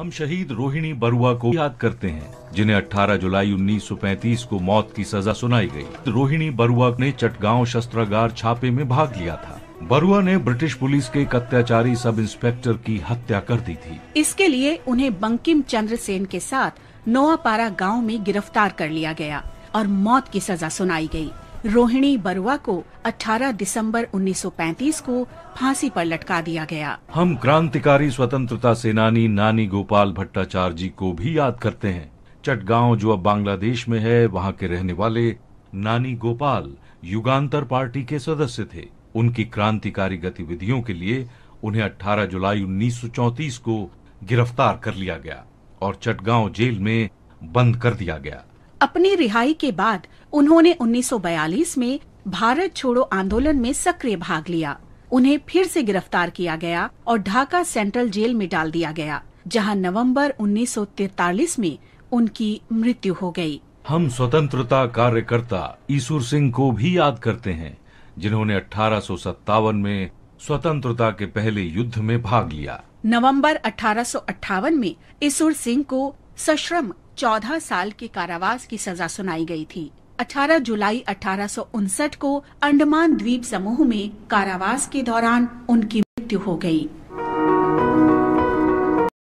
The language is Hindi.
हम शहीद रोहिणी बरुआ को याद करते हैं जिन्हें 18 जुलाई 1935 को मौत की सजा सुनाई गई। रोहिणी बरुआ ने चटगांव शस्त्रागार छापे में भाग लिया था बरुआ ने ब्रिटिश पुलिस के एक अत्याचारी सब इंस्पेक्टर की हत्या कर दी थी इसके लिए उन्हें बंकिम चंद्र सेन के साथ नोआपारा गांव में गिरफ्तार कर लिया गया और मौत की सजा सुनाई गई। रोहिणी बरुआ को 18 दिसंबर 1935 को फांसी पर लटका दिया गया हम क्रांतिकारी स्वतंत्रता सेनानी नानी गोपाल भट्टाचार्य जी को भी याद करते हैं चटगांव जो अब बांग्लादेश में है वहाँ के रहने वाले नानी गोपाल युगांतर पार्टी के सदस्य थे उनकी क्रांतिकारी गतिविधियों के लिए उन्हें 18 जुलाई 1934 को गिरफ्तार कर लिया गया और चटगांव जेल में बंद कर दिया गया अपनी रिहाई के बाद उन्होंने 1942 में भारत छोड़ो आंदोलन में सक्रिय भाग लिया उन्हें फिर से गिरफ्तार किया गया और ढाका सेंट्रल जेल में डाल दिया गया जहां नवंबर 1943 में उनकी मृत्यु हो गई हम स्वतंत्रता कार्यकर्ता ईश्वर सिंह को भी याद करते हैं जिन्होंने अठारह में स्वतंत्रता के पहले युद्ध में भाग लिया नवंबर अठारह में ईश्वर सिंह को सश्रम चौदह साल के कारावास की सजा सुनाई गई थी 18 जुलाई अठारह को अंडमान द्वीप समूह में कारावास के दौरान उनकी मृत्यु हो गई